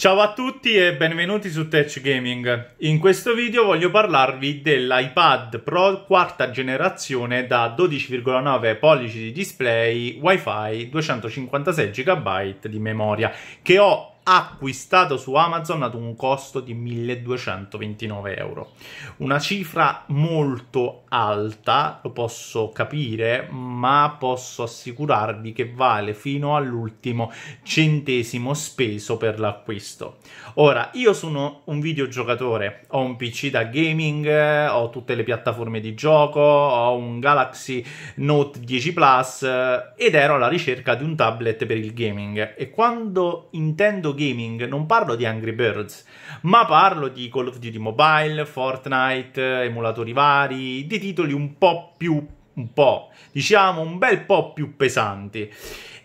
Ciao a tutti e benvenuti su Tech Gaming. In questo video voglio parlarvi dell'iPad Pro quarta generazione da 12,9 pollici di display, WiFi, 256 GB di memoria che ho acquistato su Amazon ad un costo di 1229 euro. Una cifra molto alta, lo posso capire, ma posso assicurarvi che vale fino all'ultimo centesimo speso per l'acquisto. Ora, io sono un videogiocatore, ho un PC da gaming, ho tutte le piattaforme di gioco, ho un Galaxy Note 10 Plus eh, ed ero alla ricerca di un tablet per il gaming e quando intendo gaming non parlo di Angry Birds, ma parlo di Call of Duty Mobile, Fortnite, emulatori vari, di titoli un po' più, un po', diciamo un bel po' più pesanti.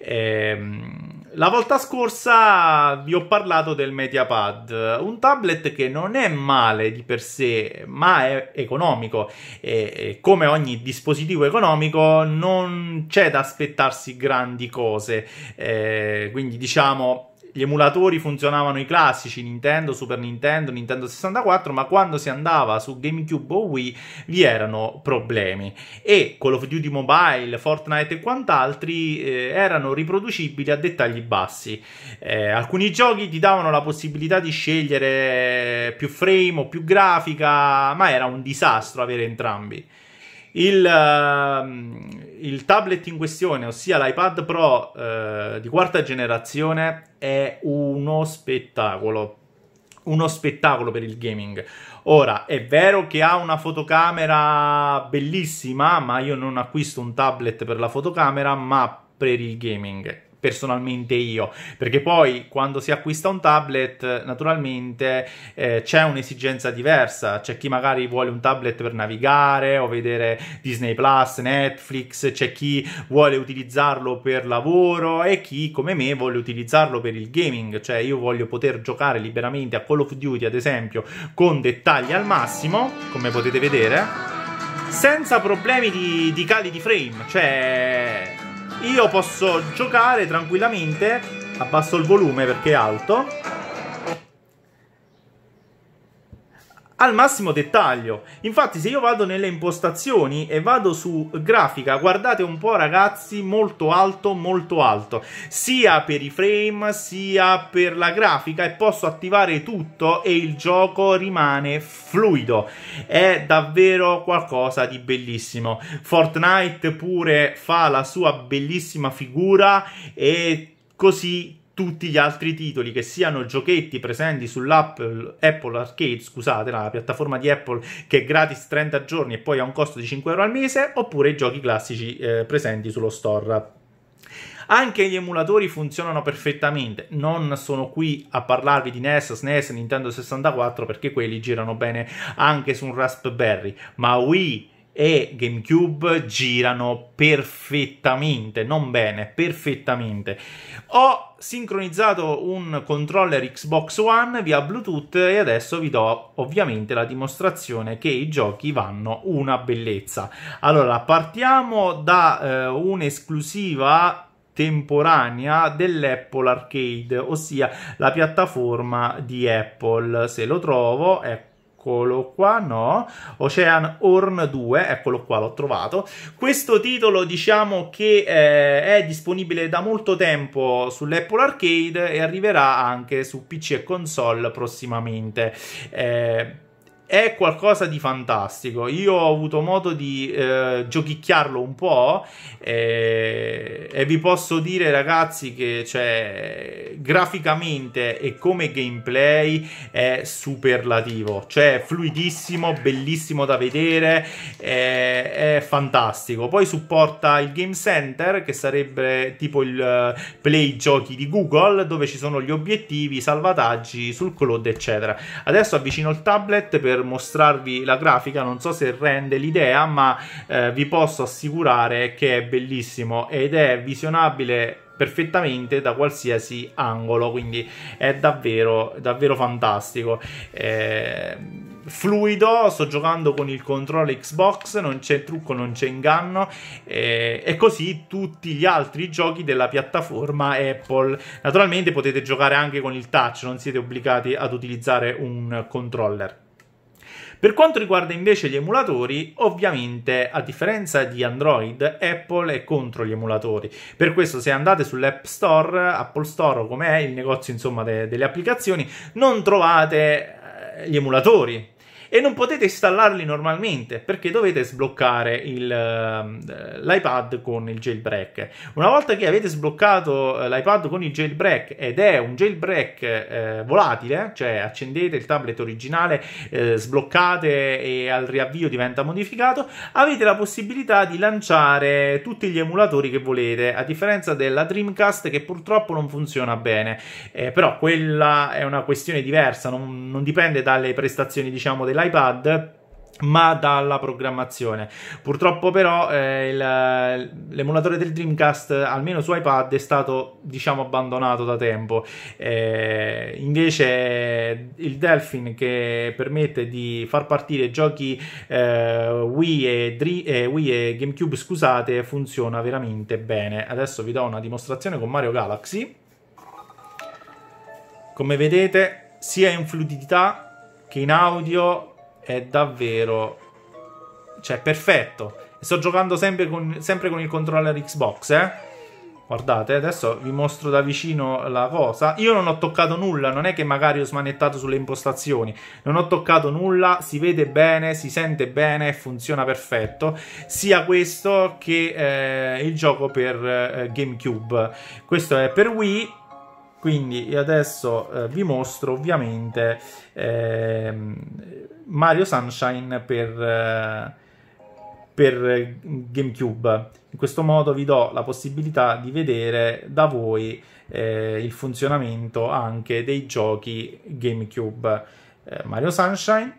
Ehm, la volta scorsa vi ho parlato del MediaPad, un tablet che non è male di per sé, ma è economico e come ogni dispositivo economico non c'è da aspettarsi grandi cose, eh, quindi diciamo gli emulatori funzionavano i classici Nintendo, Super Nintendo, Nintendo 64, ma quando si andava su GameCube o Wii vi erano problemi e Call of Duty Mobile, Fortnite e quant'altri eh, erano riproducibili a dettagli bassi. Eh, alcuni giochi ti davano la possibilità di scegliere più frame o più grafica, ma era un disastro avere entrambi. Il, uh, il, tablet in questione, ossia l'iPad Pro uh, di quarta generazione, è uno spettacolo. Uno spettacolo per il gaming. Ora, è vero che ha una fotocamera bellissima, ma io non acquisto un tablet per la fotocamera, ma per il gaming personalmente io, perché poi quando si acquista un tablet naturalmente eh, c'è un'esigenza diversa, c'è chi magari vuole un tablet per navigare o vedere Disney Plus, Netflix, c'è chi vuole utilizzarlo per lavoro e chi come me vuole utilizzarlo per il gaming, cioè io voglio poter giocare liberamente a Call of Duty ad esempio con dettagli al massimo, come potete vedere senza problemi di, di, cali di frame. Cioè, io posso giocare tranquillamente, abbasso il volume perché è alto, al massimo dettaglio. Infatti se io vado nelle impostazioni e vado su grafica, guardate un po' ragazzi, molto alto, molto alto, sia per i frame sia per la grafica e posso attivare tutto e il gioco rimane fluido. È davvero qualcosa di bellissimo. Fortnite pure fa la sua bellissima figura e così tutti gli altri titoli che siano giochetti presenti sull'Apple eh, Apple Arcade, scusate, la piattaforma di Apple che è gratis 30 giorni e poi ha un costo di 5 euro al mese, oppure i giochi classici eh, presenti sullo store. Anche gli emulatori funzionano perfettamente. Non sono qui a parlarvi di NES, SNES, Nintendo 64 perché quelli girano bene anche su un Raspberry, ma Wii e GameCube girano perfettamente, non bene, perfettamente. Ho sincronizzato un controller Xbox One via Bluetooth e adesso vi do ovviamente la dimostrazione che i giochi vanno una bellezza. Allora, partiamo da eh, un'esclusiva temporanea dell'Apple Arcade, ossia la piattaforma di Apple. Se lo trovo, ecco eccolo qua, no, Ocean Horn 2, eccolo qua, l'ho trovato. Questo titolo diciamo che eh, è disponibile da molto tempo sull'Apple Arcade e arriverà anche su PC e console prossimamente. Eh, è qualcosa di fantastico. Io ho avuto modo di eh, giochicchiarlo un po' eh, e vi posso dire, ragazzi, che cioè, graficamente e come gameplay è superlativo, cioè fluidissimo, bellissimo da vedere, eh, è fantastico. Poi supporta il Game Center, che sarebbe tipo il eh, play giochi di Google, dove ci sono gli obiettivi, i salvataggi sul cloud, eccetera. Adesso avvicino il tablet per mostrarvi la grafica, non so se rende l'idea, ma eh, vi posso assicurare che è bellissimo ed è visionabile perfettamente da qualsiasi angolo, quindi è davvero, davvero fantastico. Eh, fluido, sto giocando con il controllo Xbox, non c'è trucco, non c'è inganno eh, e così tutti gli altri giochi della piattaforma Apple. Naturalmente potete giocare anche con il touch, non siete obbligati ad utilizzare un controller. Per quanto riguarda invece gli emulatori, ovviamente a differenza di Android, Apple è contro gli emulatori. Per questo se andate sull'App Store, Apple Store o com'è il negozio insomma de- delle applicazioni, non trovate eh, gli emulatori e non potete installarli normalmente perché dovete sbloccare il, eh, l'iPad con il jailbreak. Una volta che avete sbloccato eh, l'iPad con il jailbreak ed è un jailbreak eh, volatile, eh, cioè accendete il tablet originale, eh, sbloccate e al riavvio diventa modificato, avete la possibilità di lanciare tutti gli emulatori che volete, a differenza della Dreamcast che purtroppo non funziona bene, eh, però quella è una questione diversa, non, non dipende dalle prestazioni diciamo dell'iPad dall'iPad ma dalla programmazione. Purtroppo però eh, il, l'emulatore del Dreamcast, almeno su iPad, è stato diciamo abbandonato da tempo. Eh, invece il Delphin che permette di far partire giochi eh, Wii, e Dri- eh, Wii e GameCube, scusate, funziona veramente bene. Adesso vi do una dimostrazione con Mario Galaxy. Come vedete, sia in fluidità che in audio è davvero... Cioè, perfetto. sto giocando sempre con, sempre con il controller Xbox, eh. Guardate, adesso vi mostro da vicino la cosa. Io non ho toccato nulla, non è che magari ho smanettato sulle impostazioni. Non ho toccato nulla, si vede bene, si sente bene, funziona perfetto. Sia questo che eh, il gioco per eh, GameCube. Questo è per Wii quindi adesso eh, vi mostro ovviamente eh, Mario Sunshine per, eh, per, GameCube. In questo modo vi do la possibilità di vedere da voi eh, il funzionamento anche dei giochi GameCube. Eh, Mario Sunshine,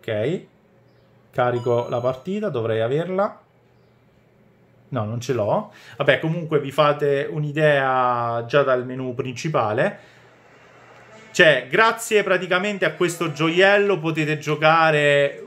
ok, carico la partita, dovrei averla. No, non ce l'ho. Vabbè, comunque vi fate un'idea già dal menu principale. Cioè, grazie praticamente a questo gioiello potete giocare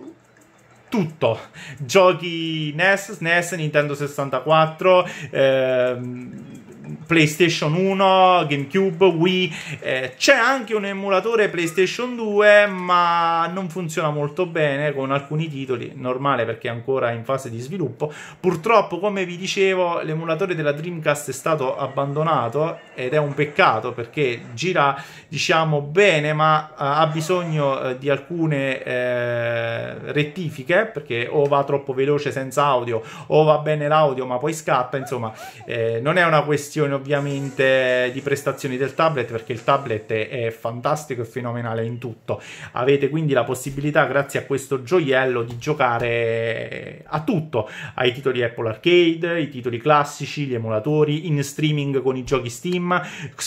tutto. Giochi NES, NES, Nintendo 64, ehm, PlayStation 1, GameCube, Wii. Eh, c'è anche un emulatore PlayStation 2, ma non funziona molto bene con alcuni titoli, normale perché è ancora in fase di sviluppo. Purtroppo, come vi dicevo, l'emulatore della Dreamcast è stato abbandonato ed è un peccato perché gira, diciamo, bene, ma eh, ha bisogno eh, di alcune eh, rettifiche perché o va troppo veloce senza audio o va bene l'audio ma poi scappa, insomma, eh, non è una questione questione ovviamente di prestazioni del tablet perché il tablet è fantastico e fenomenale in tutto. Avete quindi la possibilità, grazie a questo gioiello, di giocare a tutto, ai titoli Apple Arcade, i titoli classici, gli emulatori, in streaming con i giochi Steam,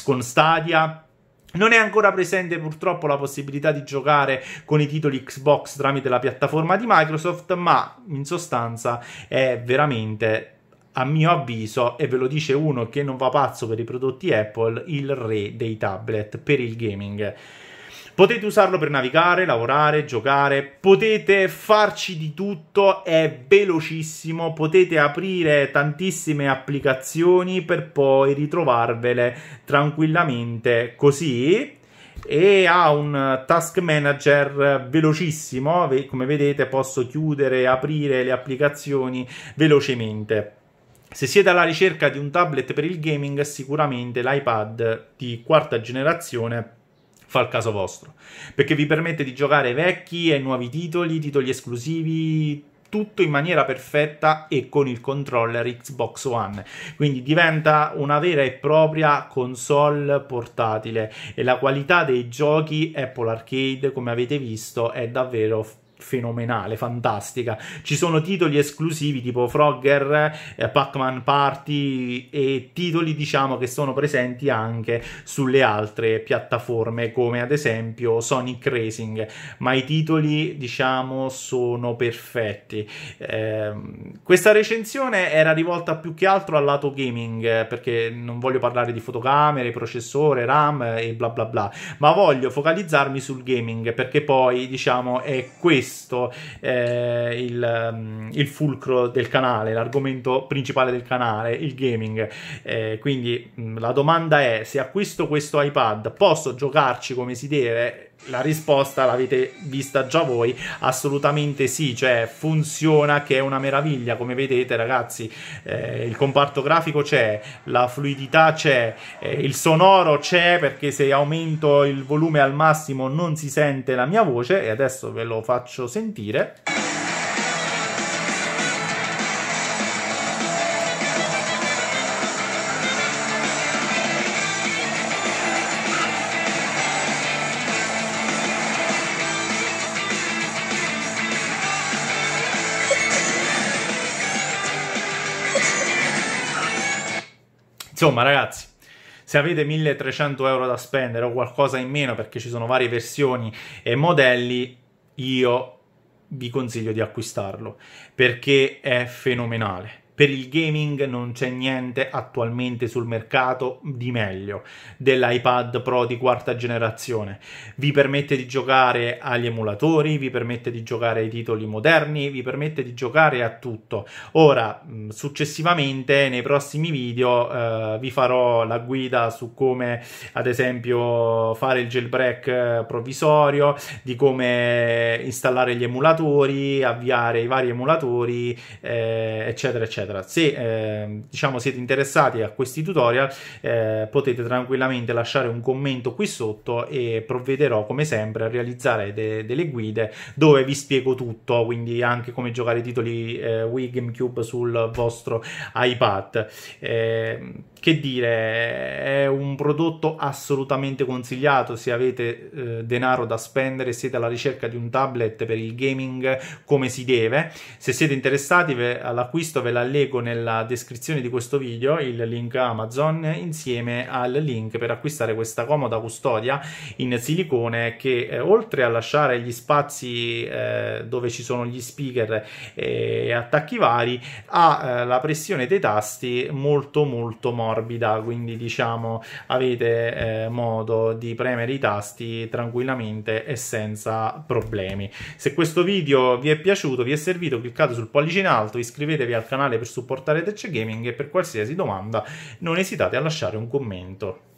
con Stadia. Non è ancora presente purtroppo la possibilità di giocare con i titoli Xbox tramite la piattaforma di Microsoft, ma in sostanza è veramente a mio avviso, e ve lo dice uno che non va pazzo per i prodotti Apple, il re dei tablet per il gaming. Potete usarlo per navigare, lavorare, giocare, potete farci di tutto, è velocissimo, potete aprire tantissime applicazioni per poi ritrovarvele tranquillamente così e ha un task manager velocissimo, come vedete posso chiudere e aprire le applicazioni velocemente. Se siete alla ricerca di un tablet per il gaming, sicuramente l'iPad di quarta generazione fa il caso vostro, perché vi permette di giocare vecchi e nuovi titoli, titoli esclusivi, tutto in maniera perfetta e con il controller Xbox One. Quindi diventa una vera e propria console portatile e la qualità dei giochi Apple Arcade, come avete visto, è davvero fantastica fenomenale, fantastica. Ci sono titoli esclusivi tipo Frogger, eh, Pac-Man Party e titoli diciamo che sono presenti anche sulle altre piattaforme come ad esempio Sonic Racing, ma i titoli diciamo sono perfetti. Eh, questa recensione era rivolta più che altro al lato gaming eh, perché non voglio parlare di fotocamere, processore, RAM e bla bla bla, ma voglio focalizzarmi sul gaming perché poi diciamo è questo questo eh, il, mm, il, fulcro del canale, l'argomento principale del canale, il gaming. Eh, quindi mm, la domanda è se acquisto questo iPad posso giocarci come si deve? la risposta l'avete vista già voi, assolutamente sì, cioè funziona che è una meraviglia, come vedete ragazzi, eh, il comparto grafico c'è, la fluidità c'è, eh, il sonoro c'è perché se aumento il volume al massimo non si sente la mia voce e adesso ve lo faccio sentire. Insomma, ragazzi, se avete 1300 euro da spendere o qualcosa in meno perché ci sono varie versioni e modelli, io vi consiglio di acquistarlo perché è fenomenale per il gaming non c'è niente attualmente sul mercato di meglio dell'iPad Pro di quarta generazione. Vi permette di giocare agli emulatori, vi permette di giocare ai titoli moderni, vi permette di giocare a tutto. Ora, mm, successivamente, nei prossimi video, eh, vi farò la guida su come, ad esempio, fare il jailbreak eh, provvisorio, di come installare gli emulatori, avviare i vari emulatori, eh, eccetera, eccetera eccetera. Se eh, diciamo siete interessati a questi tutorial eh, potete tranquillamente lasciare un commento qui sotto e provvederò come sempre a realizzare de- delle guide dove vi spiego tutto, quindi anche come giocare i titoli eh, Wii GameCube sul vostro iPad. Ehm, che dire, è un prodotto assolutamente consigliato se avete eh, denaro da spendere, siete alla ricerca di un tablet per il gaming come si deve. Se siete interessati ve- all'acquisto ve la link collego nella descrizione di questo video il link Amazon insieme al link per acquistare questa comoda custodia in silicone che eh, oltre a lasciare gli spazi eh, dove ci sono gli speaker e attacchi vari ha eh, la pressione dei tasti molto molto morbida quindi diciamo avete eh, modo di premere i tasti tranquillamente e senza problemi se questo video vi è piaciuto vi è servito cliccate sul pollice in alto iscrivetevi al canale per per supportare Tech Gaming e per qualsiasi domanda non esitate a lasciare un commento.